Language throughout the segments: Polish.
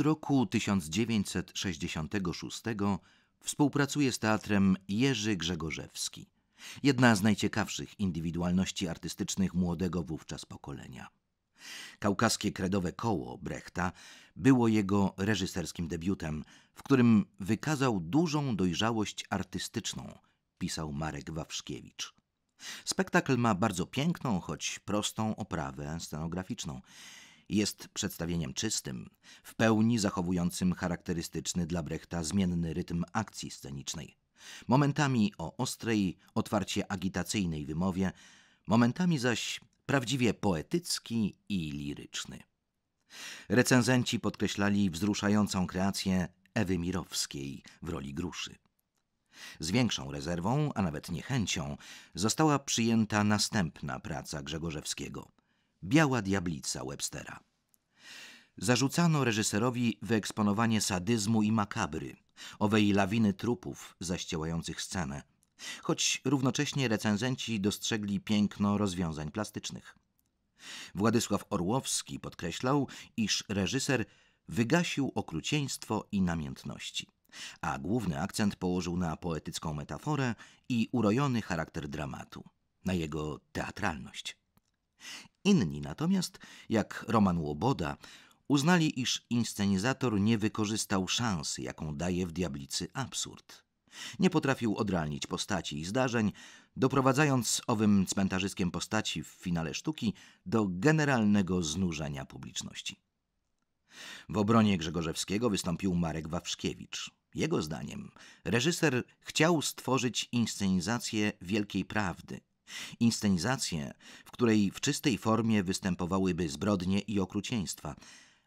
Od roku 1966 współpracuje z teatrem Jerzy Grzegorzewski, jedna z najciekawszych indywidualności artystycznych młodego wówczas pokolenia. Kaukaskie kredowe koło Brechta było jego reżyserskim debiutem, w którym wykazał dużą dojrzałość artystyczną, pisał Marek Wawrzkiewicz. Spektakl ma bardzo piękną, choć prostą oprawę scenograficzną jest przedstawieniem czystym, w pełni zachowującym charakterystyczny dla Brechta zmienny rytm akcji scenicznej. Momentami o ostrej, otwarcie agitacyjnej wymowie, momentami zaś prawdziwie poetycki i liryczny. Recenzenci podkreślali wzruszającą kreację Ewy Mirowskiej w roli gruszy. Z większą rezerwą, a nawet niechęcią, została przyjęta następna praca Grzegorzewskiego – Biała diablica Webstera. Zarzucano reżyserowi wyeksponowanie sadyzmu i makabry, owej lawiny trupów zaściełających scenę, choć równocześnie recenzenci dostrzegli piękno rozwiązań plastycznych. Władysław Orłowski podkreślał, iż reżyser wygasił okrucieństwo i namiętności, a główny akcent położył na poetycką metaforę i urojony charakter dramatu, na jego teatralność. Inni natomiast, jak Roman Łoboda, uznali, iż inscenizator nie wykorzystał szansy, jaką daje w diablicy absurd. Nie potrafił odrealnić postaci i zdarzeń, doprowadzając owym cmentarzyskiem postaci w finale sztuki do generalnego znużenia publiczności. W obronie Grzegorzewskiego wystąpił Marek Wawrzkiewicz. Jego zdaniem reżyser chciał stworzyć inscenizację wielkiej prawdy, Inscenizację, w której w czystej formie występowałyby zbrodnie i okrucieństwa,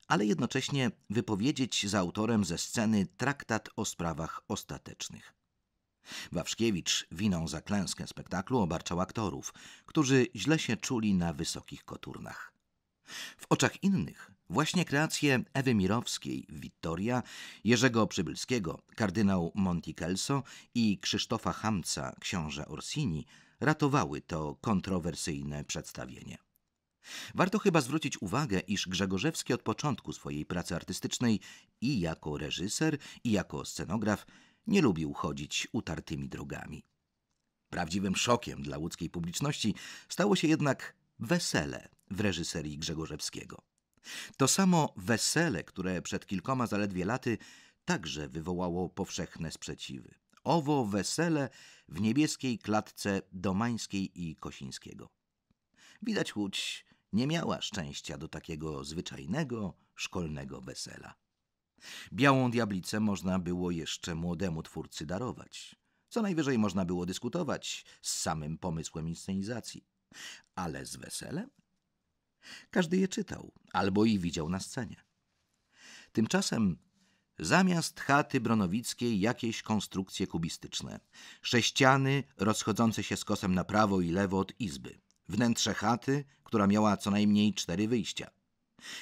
ale jednocześnie wypowiedzieć z autorem ze sceny traktat o sprawach ostatecznych. Wawrzkiewicz winą za klęskę spektaklu obarczał aktorów, którzy źle się czuli na wysokich koturnach. W oczach innych właśnie kreacje Ewy Mirowskiej, Wittoria, Jerzego Przybylskiego, kardynał Monticelso i Krzysztofa Hamca, książę Orsini – ratowały to kontrowersyjne przedstawienie. Warto chyba zwrócić uwagę, iż Grzegorzewski od początku swojej pracy artystycznej i jako reżyser, i jako scenograf nie lubił chodzić utartymi drogami. Prawdziwym szokiem dla łódzkiej publiczności stało się jednak wesele w reżyserii Grzegorzewskiego. To samo wesele, które przed kilkoma zaledwie laty także wywołało powszechne sprzeciwy owo wesele w niebieskiej klatce Domańskiej i Kosińskiego. Widać Łódź nie miała szczęścia do takiego zwyczajnego, szkolnego wesela. Białą diablicę można było jeszcze młodemu twórcy darować. Co najwyżej można było dyskutować z samym pomysłem inscenizacji. Ale z weselem? Każdy je czytał albo i widział na scenie. Tymczasem Zamiast chaty bronowickiej jakieś konstrukcje kubistyczne. Sześciany rozchodzące się z kosem na prawo i lewo od izby. Wnętrze chaty, która miała co najmniej cztery wyjścia.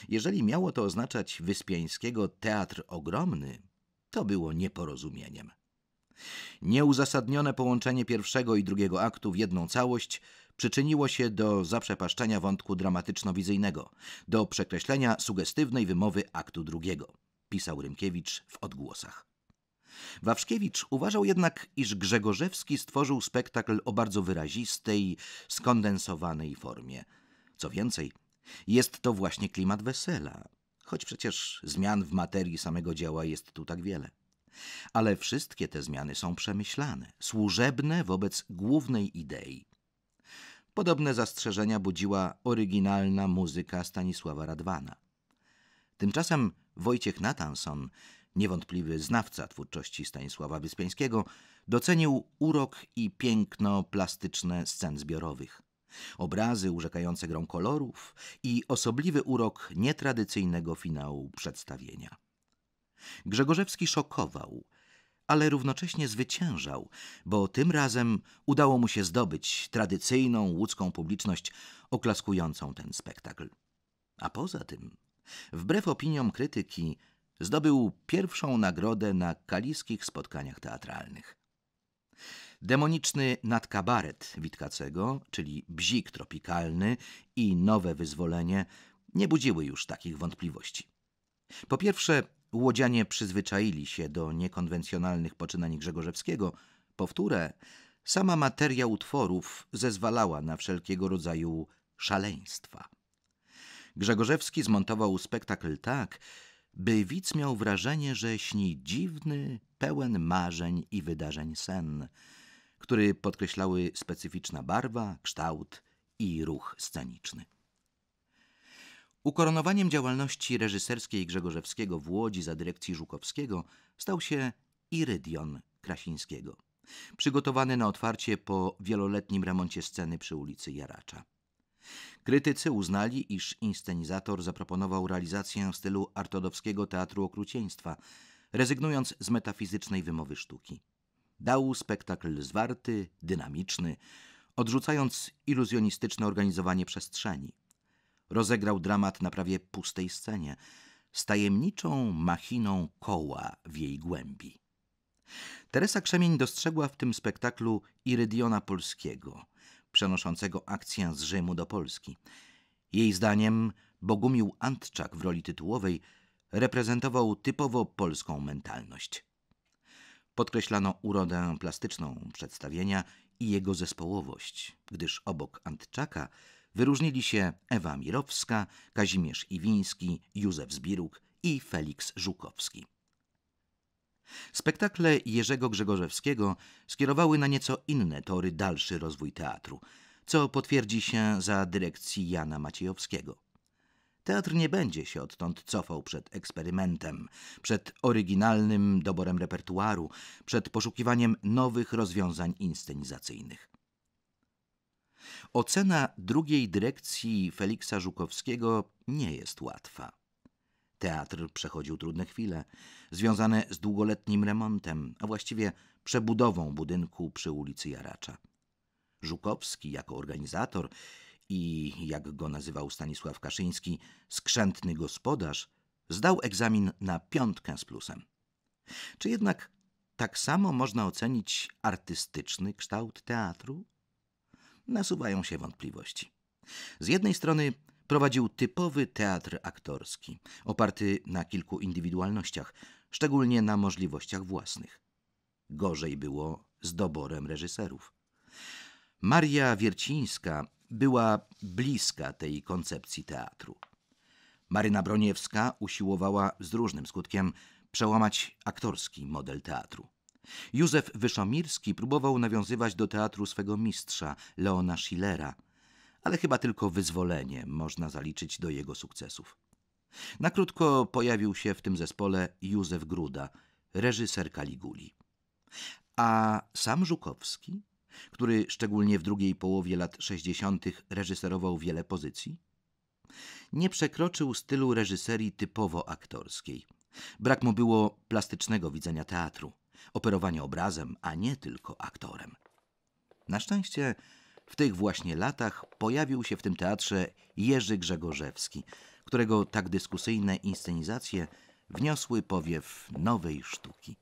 Jeżeli miało to oznaczać Wyspiańskiego teatr ogromny, to było nieporozumieniem. Nieuzasadnione połączenie pierwszego i drugiego aktu w jedną całość przyczyniło się do zaprzepaszczenia wątku dramatyczno-wizyjnego, do przekreślenia sugestywnej wymowy aktu drugiego pisał Rymkiewicz w odgłosach. Wawrzkiewicz uważał jednak, iż Grzegorzewski stworzył spektakl o bardzo wyrazistej, skondensowanej formie. Co więcej, jest to właśnie klimat wesela, choć przecież zmian w materii samego dzieła jest tu tak wiele. Ale wszystkie te zmiany są przemyślane, służebne wobec głównej idei. Podobne zastrzeżenia budziła oryginalna muzyka Stanisława Radwana. Tymczasem Wojciech Natanson, niewątpliwy znawca twórczości Stanisława Wyspiańskiego, docenił urok i piękno plastyczne scen zbiorowych. Obrazy urzekające grą kolorów i osobliwy urok nietradycyjnego finału przedstawienia. Grzegorzewski szokował, ale równocześnie zwyciężał, bo tym razem udało mu się zdobyć tradycyjną łódzką publiczność oklaskującą ten spektakl. A poza tym Wbrew opiniom krytyki, zdobył pierwszą nagrodę na kaliskich spotkaniach teatralnych. Demoniczny nadkabaret Witkacego, czyli Bzik Tropikalny i Nowe Wyzwolenie nie budziły już takich wątpliwości. Po pierwsze, łodzianie przyzwyczaili się do niekonwencjonalnych poczynań Grzegorzewskiego. Po wtóre, sama materia utworów zezwalała na wszelkiego rodzaju szaleństwa. Grzegorzewski zmontował spektakl tak, by widz miał wrażenie, że śni dziwny, pełen marzeń i wydarzeń sen, który podkreślały specyficzna barwa, kształt i ruch sceniczny. Ukoronowaniem działalności reżyserskiej Grzegorzewskiego w Łodzi za dyrekcji Żukowskiego stał się Irydion Krasińskiego, przygotowany na otwarcie po wieloletnim remoncie sceny przy ulicy Jaracza. Krytycy uznali, iż inscenizator zaproponował realizację w stylu artodowskiego teatru okrucieństwa, rezygnując z metafizycznej wymowy sztuki. Dał spektakl zwarty, dynamiczny, odrzucając iluzjonistyczne organizowanie przestrzeni. Rozegrał dramat na prawie pustej scenie, z tajemniczą machiną koła w jej głębi. Teresa Krzemień dostrzegła w tym spektaklu Irydiona Polskiego – przenoszącego akcję z Rzymu do Polski. Jej zdaniem Bogumił Antczak w roli tytułowej reprezentował typowo polską mentalność. Podkreślano urodę plastyczną przedstawienia i jego zespołowość, gdyż obok Antczaka wyróżnili się Ewa Mirowska, Kazimierz Iwiński, Józef Zbiruk i Feliks Żukowski. Spektakle Jerzego Grzegorzewskiego skierowały na nieco inne tory dalszy rozwój teatru, co potwierdzi się za dyrekcji Jana Maciejowskiego. Teatr nie będzie się odtąd cofał przed eksperymentem, przed oryginalnym doborem repertuaru, przed poszukiwaniem nowych rozwiązań inscenizacyjnych. Ocena drugiej dyrekcji Feliksa Żukowskiego nie jest łatwa. Teatr przechodził trudne chwile, związane z długoletnim remontem, a właściwie przebudową budynku przy ulicy Jaracza. Żukowski jako organizator i, jak go nazywał Stanisław Kaszyński, skrzętny gospodarz, zdał egzamin na piątkę z plusem. Czy jednak tak samo można ocenić artystyczny kształt teatru? Nasuwają się wątpliwości. Z jednej strony prowadził typowy teatr aktorski, oparty na kilku indywidualnościach, szczególnie na możliwościach własnych. Gorzej było z doborem reżyserów. Maria Wiercińska była bliska tej koncepcji teatru. Maryna Broniewska usiłowała z różnym skutkiem przełamać aktorski model teatru. Józef Wyszomirski próbował nawiązywać do teatru swego mistrza, Leona Schillera – ale chyba tylko wyzwolenie można zaliczyć do jego sukcesów. Na krótko pojawił się w tym zespole Józef Gruda, reżyser Kaliguli. A sam Żukowski, który szczególnie w drugiej połowie lat 60. reżyserował wiele pozycji, nie przekroczył stylu reżyserii typowo aktorskiej. Brak mu było plastycznego widzenia teatru, operowania obrazem, a nie tylko aktorem. Na szczęście w tych właśnie latach pojawił się w tym teatrze Jerzy Grzegorzewski, którego tak dyskusyjne inscenizacje wniosły powiew nowej sztuki.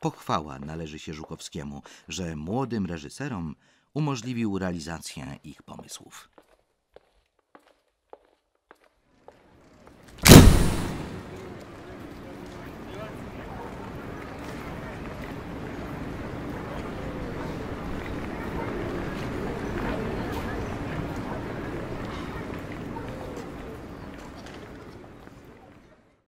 Pochwała należy się Żukowskiemu, że młodym reżyserom umożliwił realizację ich pomysłów.